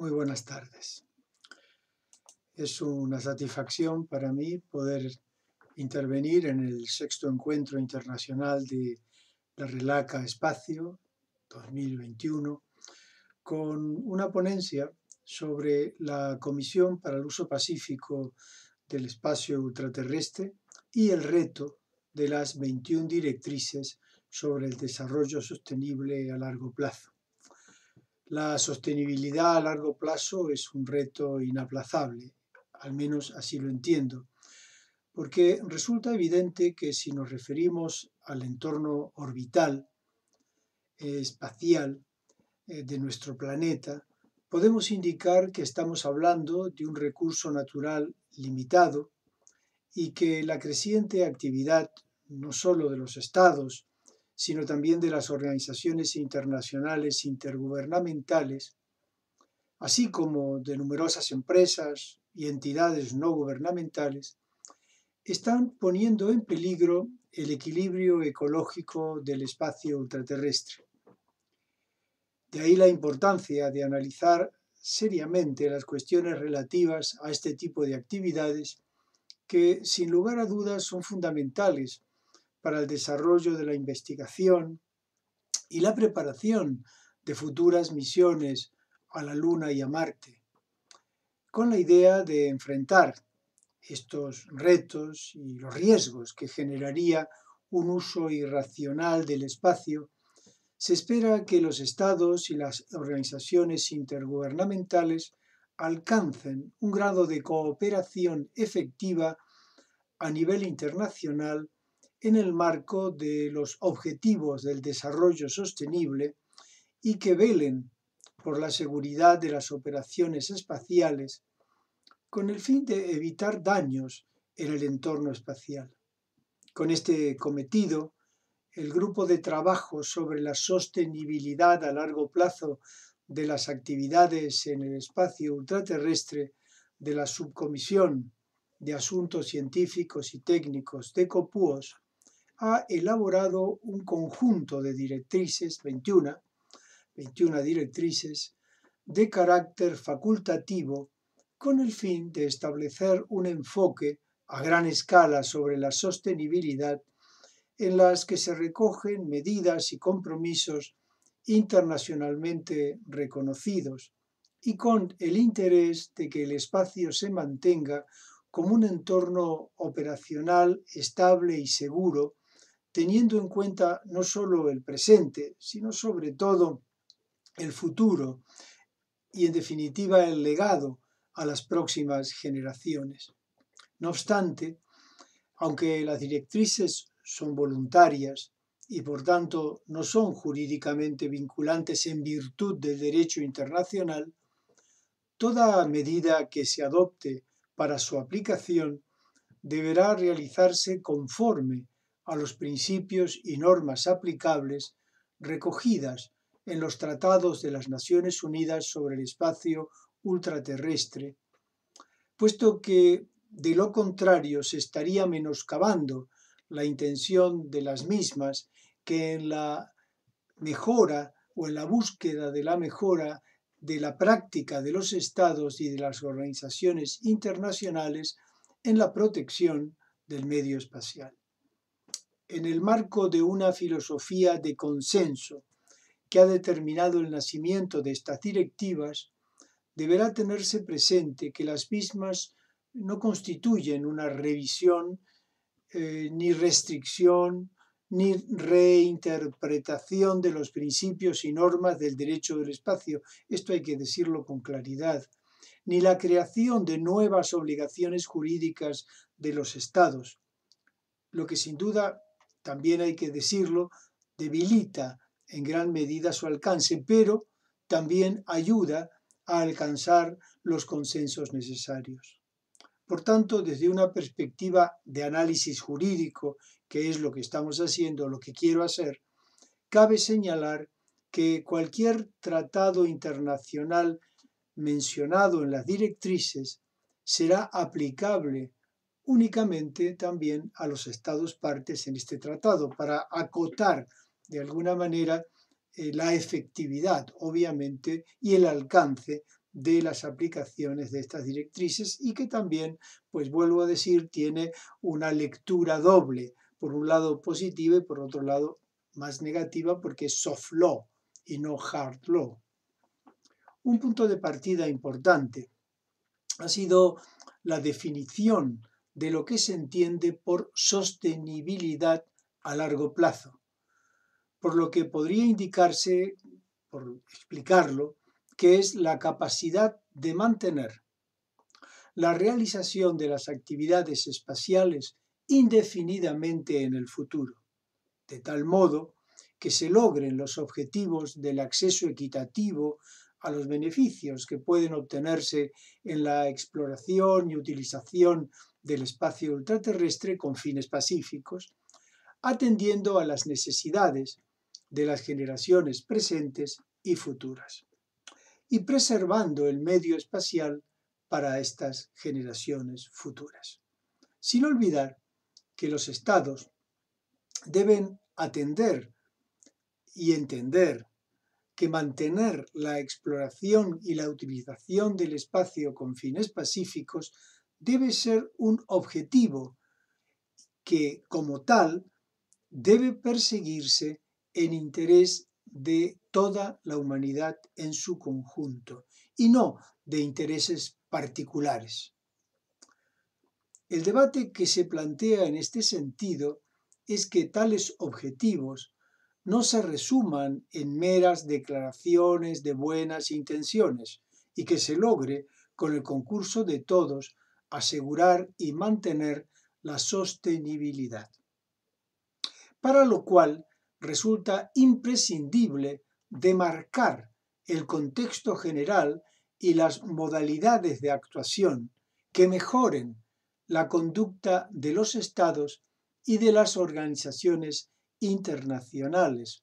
Muy buenas tardes. Es una satisfacción para mí poder intervenir en el sexto encuentro internacional de la Relaca Espacio 2021 con una ponencia sobre la Comisión para el Uso Pacífico del Espacio Ultraterrestre y el reto de las 21 directrices sobre el desarrollo sostenible a largo plazo. La sostenibilidad a largo plazo es un reto inaplazable, al menos así lo entiendo, porque resulta evidente que si nos referimos al entorno orbital, espacial eh, de nuestro planeta, podemos indicar que estamos hablando de un recurso natural limitado y que la creciente actividad no solo de los estados, sino también de las organizaciones internacionales intergubernamentales, así como de numerosas empresas y entidades no gubernamentales, están poniendo en peligro el equilibrio ecológico del espacio ultraterrestre. De ahí la importancia de analizar seriamente las cuestiones relativas a este tipo de actividades que, sin lugar a dudas, son fundamentales para el desarrollo de la investigación y la preparación de futuras misiones a la Luna y a Marte, con la idea de enfrentar estos retos y los riesgos que generaría un uso irracional del espacio, se espera que los estados y las organizaciones intergubernamentales alcancen un grado de cooperación efectiva a nivel internacional en el marco de los objetivos del desarrollo sostenible y que velen por la seguridad de las operaciones espaciales con el fin de evitar daños en el entorno espacial. Con este cometido, el grupo de trabajo sobre la sostenibilidad a largo plazo de las actividades en el espacio ultraterrestre de la Subcomisión de Asuntos Científicos y Técnicos de COPUOS ha elaborado un conjunto de directrices, 21, 21 directrices, de carácter facultativo con el fin de establecer un enfoque a gran escala sobre la sostenibilidad en las que se recogen medidas y compromisos internacionalmente reconocidos y con el interés de que el espacio se mantenga como un entorno operacional estable y seguro teniendo en cuenta no solo el presente, sino sobre todo el futuro y en definitiva el legado a las próximas generaciones. No obstante, aunque las directrices son voluntarias y por tanto no son jurídicamente vinculantes en virtud del derecho internacional, toda medida que se adopte para su aplicación deberá realizarse conforme a los principios y normas aplicables recogidas en los tratados de las Naciones Unidas sobre el espacio ultraterrestre, puesto que de lo contrario se estaría menoscabando la intención de las mismas que en la mejora o en la búsqueda de la mejora de la práctica de los estados y de las organizaciones internacionales en la protección del medio espacial en el marco de una filosofía de consenso que ha determinado el nacimiento de estas directivas, deberá tenerse presente que las mismas no constituyen una revisión, eh, ni restricción, ni reinterpretación de los principios y normas del derecho del espacio, esto hay que decirlo con claridad, ni la creación de nuevas obligaciones jurídicas de los estados, lo que sin duda también hay que decirlo, debilita en gran medida su alcance, pero también ayuda a alcanzar los consensos necesarios. Por tanto, desde una perspectiva de análisis jurídico, que es lo que estamos haciendo, lo que quiero hacer, cabe señalar que cualquier tratado internacional mencionado en las directrices será aplicable únicamente también a los estados partes en este tratado para acotar de alguna manera eh, la efectividad, obviamente, y el alcance de las aplicaciones de estas directrices y que también, pues vuelvo a decir, tiene una lectura doble, por un lado positiva y por otro lado más negativa porque es soft law y no hard law. Un punto de partida importante ha sido la definición de lo que se entiende por sostenibilidad a largo plazo, por lo que podría indicarse, por explicarlo, que es la capacidad de mantener la realización de las actividades espaciales indefinidamente en el futuro, de tal modo que se logren los objetivos del acceso equitativo a los beneficios que pueden obtenerse en la exploración y utilización del espacio ultraterrestre con fines pacíficos, atendiendo a las necesidades de las generaciones presentes y futuras, y preservando el medio espacial para estas generaciones futuras. Sin olvidar que los estados deben atender y entender que mantener la exploración y la utilización del espacio con fines pacíficos debe ser un objetivo que como tal debe perseguirse en interés de toda la humanidad en su conjunto y no de intereses particulares. El debate que se plantea en este sentido es que tales objetivos no se resuman en meras declaraciones de buenas intenciones y que se logre con el concurso de todos asegurar y mantener la sostenibilidad. Para lo cual resulta imprescindible demarcar el contexto general y las modalidades de actuación que mejoren la conducta de los estados y de las organizaciones internacionales,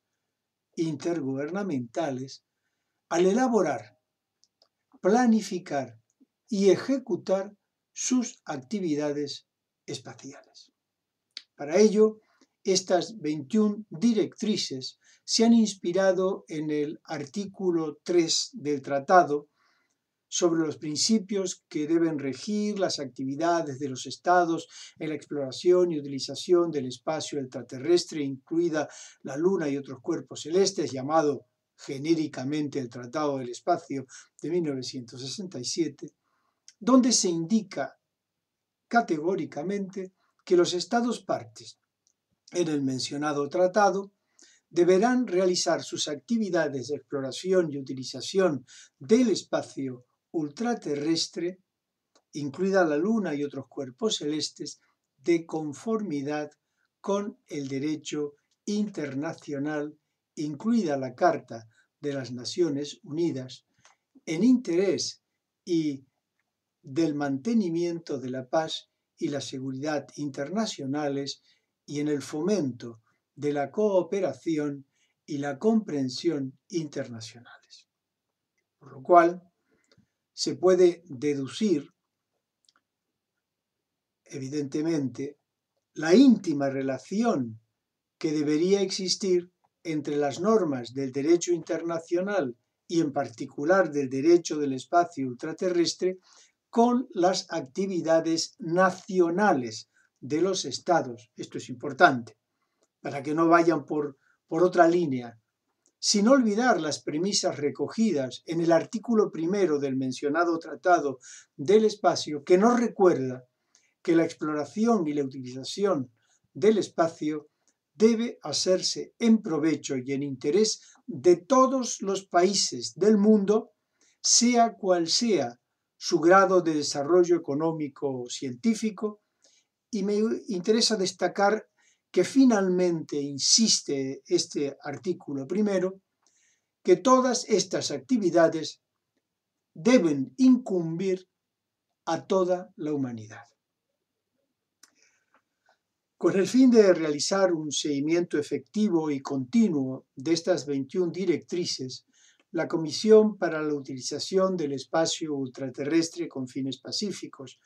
intergubernamentales, al elaborar, planificar y ejecutar sus actividades espaciales. Para ello, estas 21 directrices se han inspirado en el artículo 3 del tratado sobre los principios que deben regir las actividades de los estados en la exploración y utilización del espacio extraterrestre, incluida la Luna y otros cuerpos celestes, llamado genéricamente el Tratado del Espacio de 1967, donde se indica categóricamente que los Estados partes en el mencionado tratado deberán realizar sus actividades de exploración y utilización del espacio ultraterrestre, incluida la Luna y otros cuerpos celestes, de conformidad con el derecho internacional, incluida la Carta de las Naciones Unidas, en interés y del mantenimiento de la paz y la seguridad internacionales y en el fomento de la cooperación y la comprensión internacionales. Por lo cual, se puede deducir, evidentemente, la íntima relación que debería existir entre las normas del derecho internacional y en particular del derecho del espacio ultraterrestre con las actividades nacionales de los estados. Esto es importante, para que no vayan por, por otra línea, sin olvidar las premisas recogidas en el artículo primero del mencionado Tratado del Espacio, que nos recuerda que la exploración y la utilización del espacio debe hacerse en provecho y en interés de todos los países del mundo, sea cual sea su grado de desarrollo económico científico y me interesa destacar que finalmente insiste este artículo primero que todas estas actividades deben incumbir a toda la humanidad. Con el fin de realizar un seguimiento efectivo y continuo de estas 21 directrices, la Comisión para la Utilización del Espacio Ultraterrestre con Fines Pacíficos,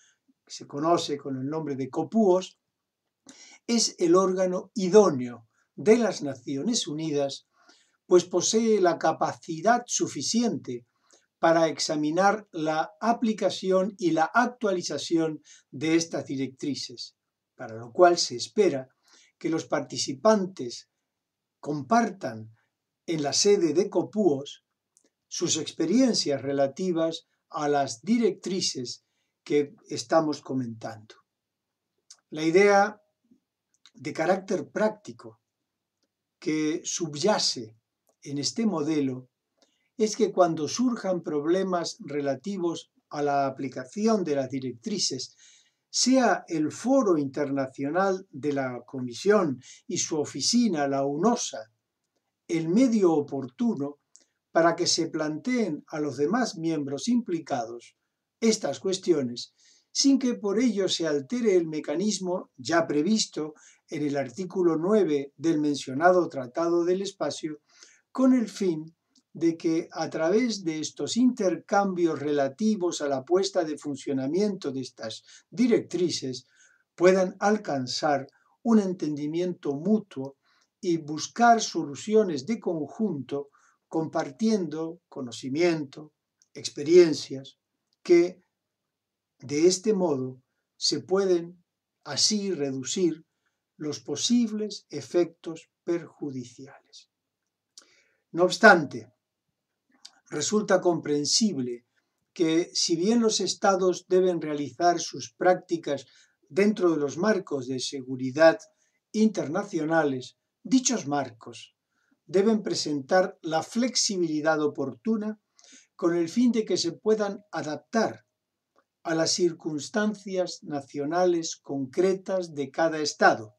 que se conoce con el nombre de COPUOS, es el órgano idóneo de las Naciones Unidas, pues posee la capacidad suficiente para examinar la aplicación y la actualización de estas directrices, para lo cual se espera que los participantes compartan en la sede de COPUOS sus experiencias relativas a las directrices que estamos comentando. La idea de carácter práctico que subyace en este modelo es que cuando surjan problemas relativos a la aplicación de las directrices, sea el Foro Internacional de la Comisión y su oficina, la UNOSA, el medio oportuno para que se planteen a los demás miembros implicados estas cuestiones sin que por ello se altere el mecanismo ya previsto en el artículo 9 del mencionado Tratado del Espacio, con el fin de que a través de estos intercambios relativos a la puesta de funcionamiento de estas directrices puedan alcanzar un entendimiento mutuo y buscar soluciones de conjunto compartiendo conocimiento, experiencias, que de este modo se pueden así reducir los posibles efectos perjudiciales. No obstante, resulta comprensible que si bien los estados deben realizar sus prácticas dentro de los marcos de seguridad internacionales, dichos marcos deben presentar la flexibilidad oportuna con el fin de que se puedan adaptar a las circunstancias nacionales concretas de cada Estado,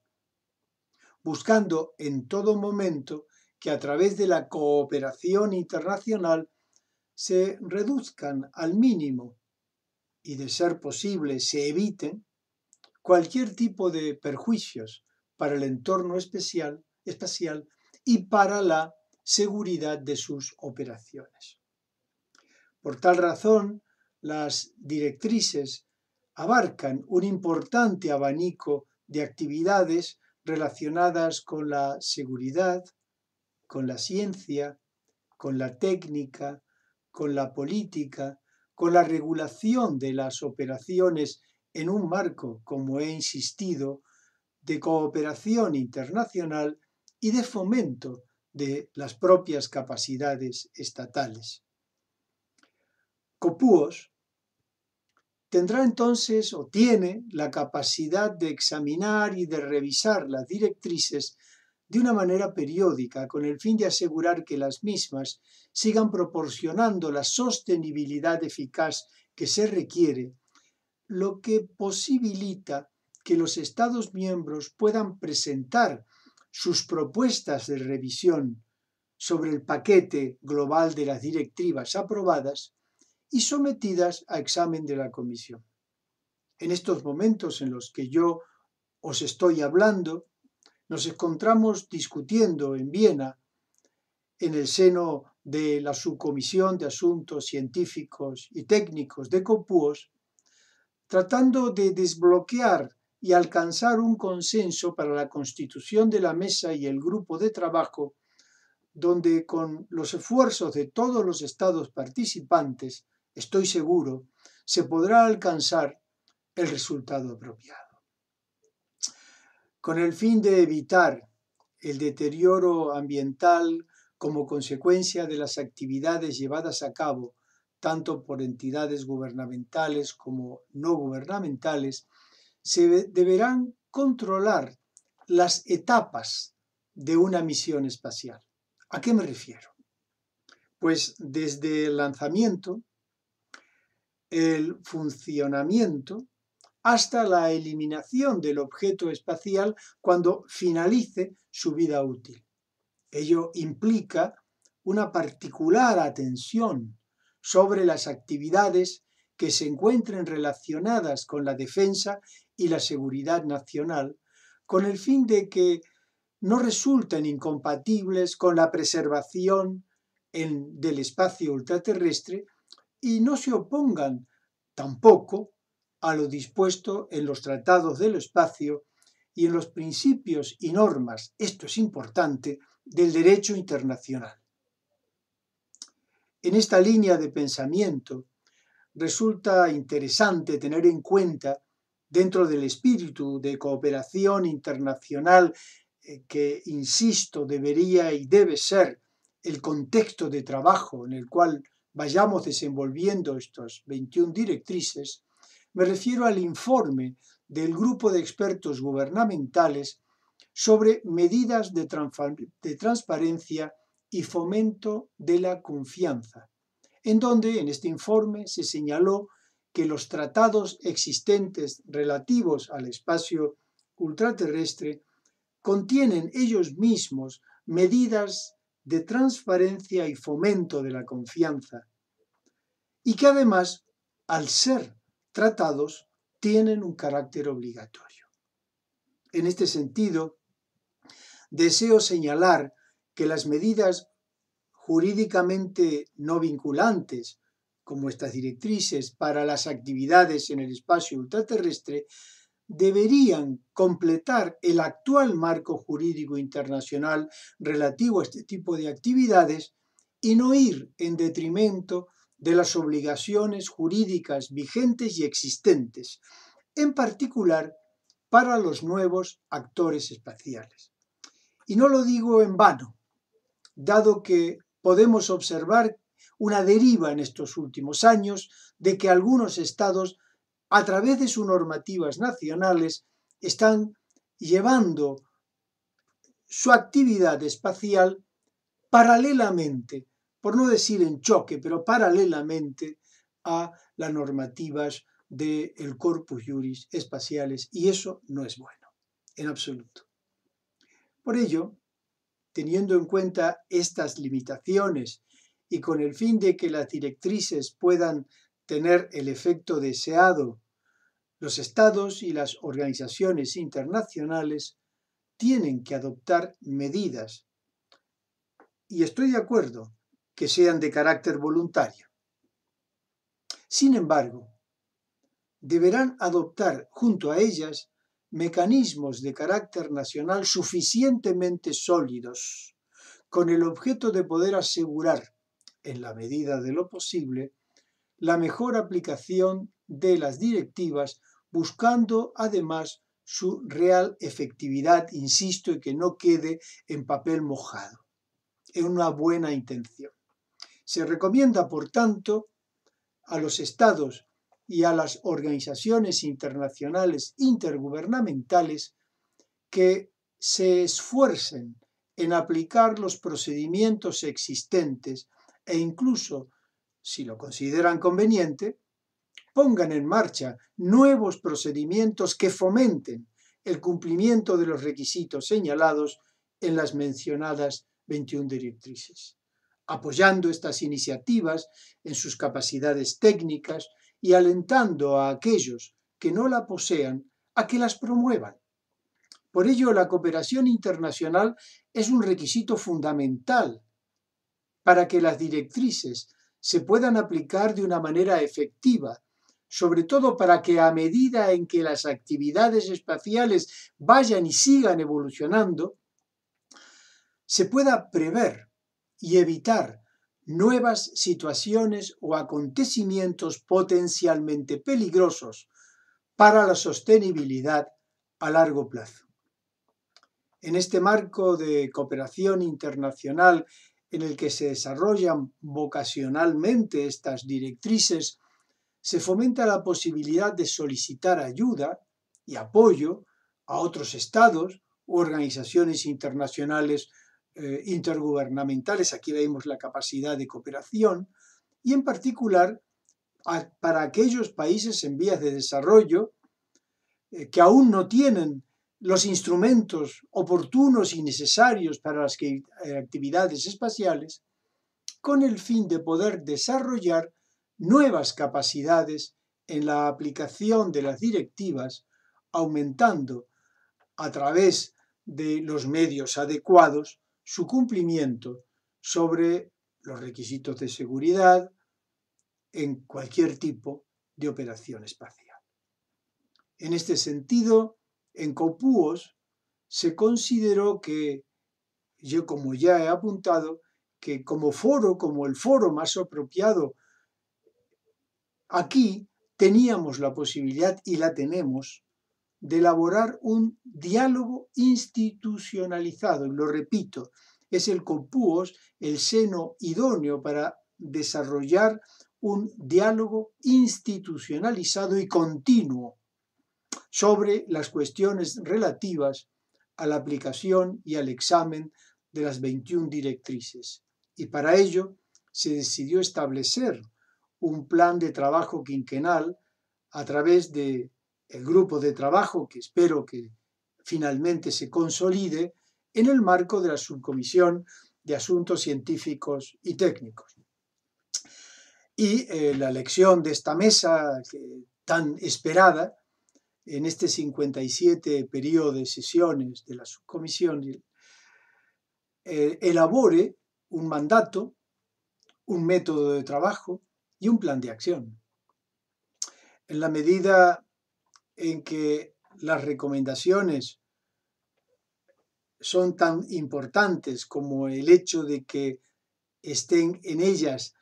buscando en todo momento que a través de la cooperación internacional se reduzcan al mínimo y, de ser posible, se eviten cualquier tipo de perjuicios para el entorno especial, espacial y para la seguridad de sus operaciones. Por tal razón, las directrices abarcan un importante abanico de actividades relacionadas con la seguridad, con la ciencia, con la técnica, con la política, con la regulación de las operaciones en un marco, como he insistido, de cooperación internacional y de fomento de las propias capacidades estatales. Copúos tendrá entonces o tiene la capacidad de examinar y de revisar las directrices de una manera periódica con el fin de asegurar que las mismas sigan proporcionando la sostenibilidad eficaz que se requiere, lo que posibilita que los Estados miembros puedan presentar sus propuestas de revisión sobre el paquete global de las directivas aprobadas y sometidas a examen de la Comisión. En estos momentos en los que yo os estoy hablando, nos encontramos discutiendo en Viena, en el seno de la Subcomisión de Asuntos Científicos y Técnicos de COPUOS, tratando de desbloquear y alcanzar un consenso para la constitución de la mesa y el grupo de trabajo, donde con los esfuerzos de todos los estados participantes, estoy seguro, se podrá alcanzar el resultado apropiado. Con el fin de evitar el deterioro ambiental como consecuencia de las actividades llevadas a cabo tanto por entidades gubernamentales como no gubernamentales, se deberán controlar las etapas de una misión espacial. ¿A qué me refiero? Pues desde el lanzamiento, el funcionamiento, hasta la eliminación del objeto espacial cuando finalice su vida útil. Ello implica una particular atención sobre las actividades que se encuentren relacionadas con la defensa y la seguridad nacional, con el fin de que no resulten incompatibles con la preservación del espacio ultraterrestre y no se opongan tampoco a lo dispuesto en los tratados del espacio y en los principios y normas, esto es importante, del derecho internacional. En esta línea de pensamiento, resulta interesante tener en cuenta dentro del espíritu de cooperación internacional eh, que, insisto, debería y debe ser el contexto de trabajo en el cual vayamos desenvolviendo estas 21 directrices, me refiero al informe del grupo de expertos gubernamentales sobre medidas de, transparencia y fomento de la confianza, en donde en este informe se señaló que los tratados existentes relativos al espacio ultraterrestre contienen ellos mismos medidas de transparencia y fomento de la confianza, y que además, al ser tratados, tienen un carácter obligatorio. En este sentido, deseo señalar que las medidas jurídicamente no vinculantes, como estas directrices para las actividades en el espacio ultraterrestre, deberían completar el actual marco jurídico internacional relativo a este tipo de actividades y no ir en detrimento de las obligaciones jurídicas vigentes y existentes, en particular para los nuevos actores espaciales. Y no lo digo en vano, dado que podemos observar una deriva en estos últimos años de que algunos estados, a través de sus normativas nacionales, están llevando su actividad espacial paralelamente, por no decir en choque, pero paralelamente a las normativas del corpus juris espaciales y eso no es bueno, en absoluto. Por ello, teniendo en cuenta estas limitaciones y con el fin de que las directrices puedan tener el efecto deseado, los estados y las organizaciones internacionales tienen que adoptar medidas, y estoy de acuerdo, que sean de carácter voluntario. Sin embargo, deberán adoptar junto a ellas mecanismos de carácter nacional suficientemente sólidos con el objeto de poder asegurar, en la medida de lo posible, la mejor aplicación de las directivas, buscando además su real efectividad, insisto, y que no quede en papel mojado, en una buena intención. Se recomienda, por tanto, a los estados y a las organizaciones internacionales intergubernamentales que se esfuercen en aplicar los procedimientos existentes e incluso, si lo consideran conveniente, pongan en marcha nuevos procedimientos que fomenten el cumplimiento de los requisitos señalados en las mencionadas 21 directrices, apoyando estas iniciativas en sus capacidades técnicas, y alentando a aquellos que no la posean a que las promuevan. Por ello, la cooperación internacional es un requisito fundamental para que las directrices se puedan aplicar de una manera efectiva, sobre todo para que a medida en que las actividades espaciales vayan y sigan evolucionando, se pueda prever y evitar nuevas situaciones o acontecimientos potencialmente peligrosos para la sostenibilidad a largo plazo. En este marco de cooperación internacional en el que se desarrollan vocacionalmente estas directrices, se fomenta la posibilidad de solicitar ayuda y apoyo a otros estados u organizaciones internacionales eh, intergubernamentales, aquí vemos la capacidad de cooperación, y en particular para aquellos países en vías de desarrollo eh, que aún no tienen los instrumentos oportunos y necesarios para las eh, actividades espaciales, con el fin de poder desarrollar nuevas capacidades en la aplicación de las directivas, aumentando a través de los medios adecuados su cumplimiento sobre los requisitos de seguridad en cualquier tipo de operación espacial. En este sentido, en Copúos se consideró que, yo como ya he apuntado, que como foro, como el foro más apropiado, aquí teníamos la posibilidad y la tenemos de elaborar un diálogo institucionalizado. Y lo repito, es el COPUOS el seno idóneo para desarrollar un diálogo institucionalizado y continuo sobre las cuestiones relativas a la aplicación y al examen de las 21 directrices. Y para ello se decidió establecer un plan de trabajo quinquenal a través de el grupo de trabajo que espero que finalmente se consolide en el marco de la Subcomisión de Asuntos Científicos y Técnicos. Y eh, la elección de esta mesa tan esperada en este 57 periodo de sesiones de la subcomisión eh, elabore un mandato, un método de trabajo y un plan de acción. En la medida en que las recomendaciones son tan importantes como el hecho de que estén en ellas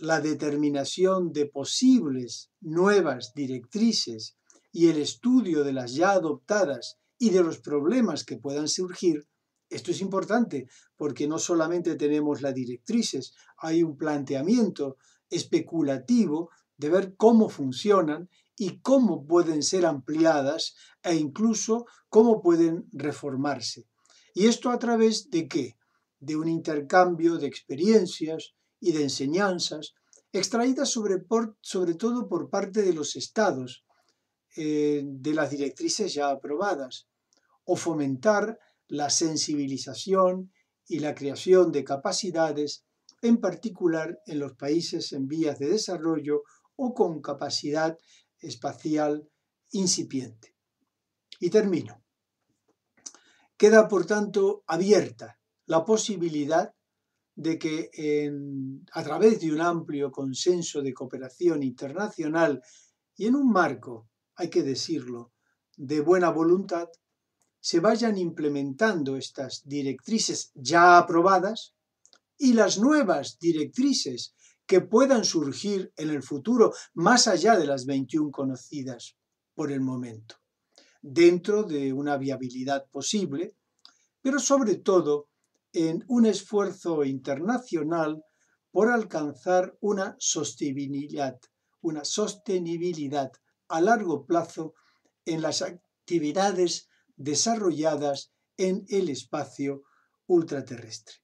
la determinación de posibles nuevas directrices y el estudio de las ya adoptadas y de los problemas que puedan surgir, esto es importante porque no solamente tenemos las directrices, hay un planteamiento especulativo de ver cómo funcionan y cómo pueden ser ampliadas e incluso cómo pueden reformarse. ¿Y esto a través de qué? De un intercambio de experiencias y de enseñanzas extraídas sobre, todo por parte de los estados, eh, de las directrices ya aprobadas, o fomentar la sensibilización y la creación de capacidades, en particular en los países en vías de desarrollo o con capacidad espacial incipiente. Y termino. Queda, por tanto, abierta la posibilidad de que a través de un amplio consenso de cooperación internacional y en un marco, hay que decirlo, de buena voluntad, se vayan implementando estas directrices ya aprobadas y las nuevas directrices que puedan surgir en el futuro, más allá de las 21 conocidas por el momento, dentro de una viabilidad posible, pero sobre todo en un esfuerzo internacional por alcanzar una sostenibilidad, una sostenibilidad a largo plazo en las actividades desarrolladas en el espacio ultraterrestre.